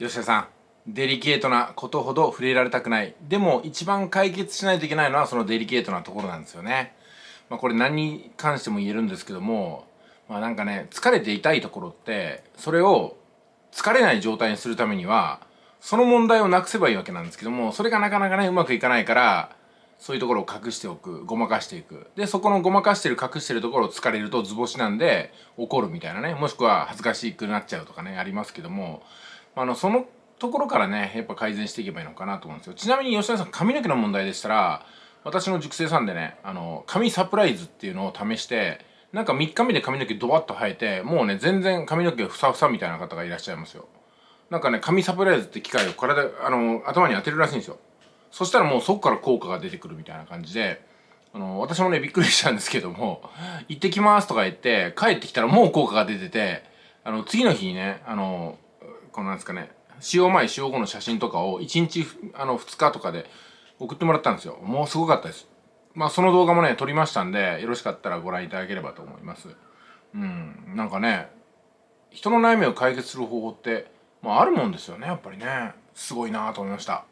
吉田さんデリケートなことほど触れられたくないでも一番解決しないといけないのはそのデリケートなところなんですよね、まあ、これ何に関しても言えるんですけどもまあなんかね疲れていたいところってそれを疲れない状態にするためにはその問題をなくせばいいわけなんですけどもそれがなかなかねうまくいかないからそういうところを隠しておくごまかしていくでそこのごまかしてる隠してるところを疲れると図星なんで怒るみたいなねもしくは恥ずかしくなっちゃうとかねありますけどもあのそのところからねやっぱ改善していけばいいのかなと思うんですよちなみに吉田さん髪の毛の問題でしたら私の熟成さんでねあの髪サプライズっていうのを試してなんか3日目で髪の毛ドワッと生えてもうね全然髪の毛ふさふさみたいな方がいらっしゃいますよなんかね髪サプライズって機械を体あの頭に当てるらしいんですよそしたらもうそこから効果が出てくるみたいな感じで、あの、私もね、びっくりしたんですけども、行ってきますとか言って、帰ってきたらもう効果が出てて、あの、次の日にね、あの、このなんですかね、使用前、使用後の写真とかを1日、あの、2日とかで送ってもらったんですよ。もうすごかったです。まあ、その動画もね、撮りましたんで、よろしかったらご覧いただければと思います。うん、なんかね、人の悩みを解決する方法って、まあ、あるもんですよね、やっぱりね。すごいなと思いました。